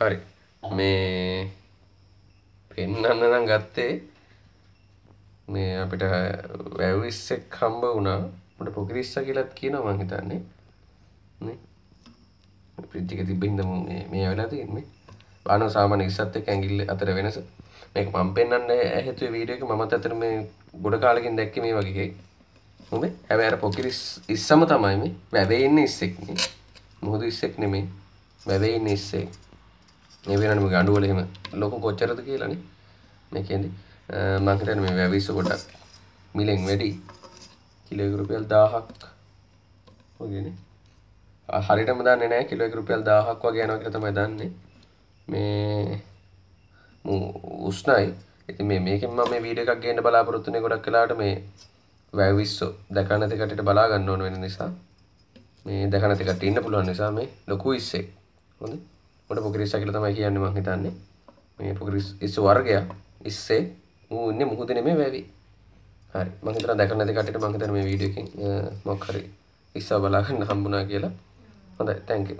හරි මේ පෙන්න්න නම් ගත්තේ මේ අපිට වැැවිස්සෙක් හම්බ වුණා මට පොකිරිස්ස කියලත් කියන මං හිතන්නේ ප්‍රිච්චික තිබින්ද මේ වෙලා තියන්නේ බාන සාමන ඉස්සත් එක් ඇගිල්ල අතර වෙනස මේ මම් පෙන්න්න ඇහතුව වීඩියක මත් අතර මේ ගොඩ කාලකින් දැක්ක මේ වගේ හොම හැබැර පොකිරිස් ඉස්සම තමයි මේ වැැවවෙන්න ඉස්සෙක්න මුහුදු ඉස්සෙක් නෙමේ වැැවවෙන්න ඉස්සෙක් ඒවනම ගඩුවලෙම ලොක කොච්චරද කියලන මේකදි මංකටන මේ වැැවිස්ස කොටක් මිලෙන් වැඩි කිලගුරුපියල් දාහක් හොගෙන හරිටම දන්න නෑ කිලගුරුපියල් දාහක් වගේ නොකතම දන්නේ මේ උස්නයි ඇති මේ මේක ම මේ වීඩ එකක් ගේන්න බලාපොරොත්තුනය ගොඩක් කලාට මේ වැැවිස්සෝ දැකනතිකට බලාගන්න ඕන වෙන නිසා මේ දැකනතිකට ඉන්න පුළුවන් නිසා මේ ලොකු ඉස්සෙක් හොඳේ මට පොග්‍රීසා කියලා තමයි කියන්නේ මං හිතන්නේ. මේ පොග්‍රීස් ඉස් වර්ගයක්. ඉස්සේ ඌ ඉන්නේ මුහුදේ නෙමෙයි වැවි. හරි. මං හිතනවා දැකලා නැති කට්ටියට මං හිතන මේ වීඩියෝ එකෙන් මොකක් හරි ඉස්සව බලා ගන්න හම්බුණා කියලා. හොඳයි. thank you.